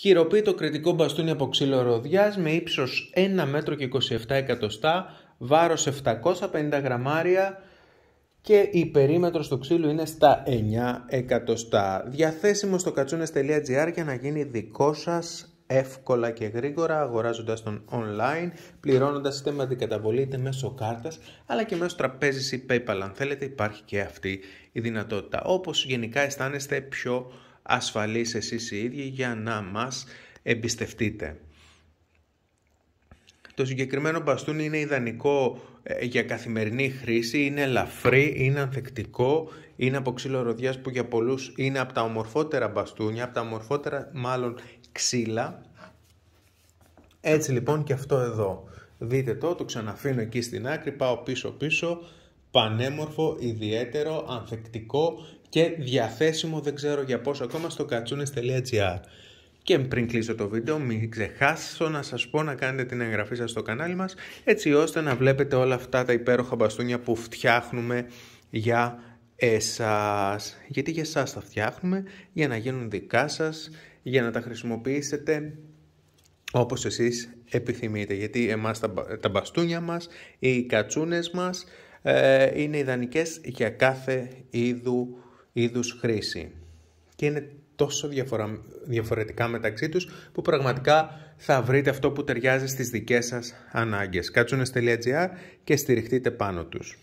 χειροποίη το κριτικό μπαστούνι από ξύλο ροδιάς με ύψος 1 μέτρο και 27 εκατοστά, βάρος 750 γραμμάρια και η περίμετρος του ξύλου είναι στα 9 εκατοστά. Διαθέσιμο στο κατσούνες.gr για να γίνει δικό σας εύκολα και γρήγορα αγοράζοντας τον online, πληρώνοντας είτε με αντικαταβολή είτε μέσω κάρτας, αλλά και μέσω τραπέζης ή PayPal αν θέλετε υπάρχει και αυτή η δυνατότητα. Όπως γενικά αισθάνεστε πιο ασφαλείς εσείς οι ίδιοι για να μας εμπιστευτείτε. Το συγκεκριμένο μπαστούνι είναι ιδανικό ε, για καθημερινή χρήση, είναι ελαφρύ, είναι ανθεκτικό, είναι από ξύλο ροδιάς που για πολλούς είναι από τα ομορφότερα μπαστούνια, από τα ομορφότερα μάλλον ξύλα. Έτσι λοιπόν και αυτό εδώ. Δείτε το, το ξαναφήνω εκεί στην άκρη, πάω πίσω πίσω, πανέμορφο, ιδιαίτερο, ανθεκτικό και διαθέσιμο δεν ξέρω για πόσο ακόμα στο κατσούνες.gr και πριν κλείσω το βίντεο μην ξεχάσω να σας πω να κάνετε την εγγραφή σας στο κανάλι μας έτσι ώστε να βλέπετε όλα αυτά τα υπέροχα μπαστούνια που φτιάχνουμε για εσάς. Γιατί για εσάς τα φτιάχνουμε, για να γίνουν δικά σας, για να τα χρησιμοποιήσετε όπως εσείς επιθυμείτε. Γιατί εμάς τα, τα μπαστούνια μας, οι κατσούνες μας, ε, είναι ιδανικές για κάθε είδου, είδους χρήση. Και είναι τόσο διαφορετικά μεταξύ τους που πραγματικά θα βρείτε αυτό που ταιριάζει στις δικές σας ανάγκες. Κάτσουνες.gr και στηριχτείτε πάνω τους.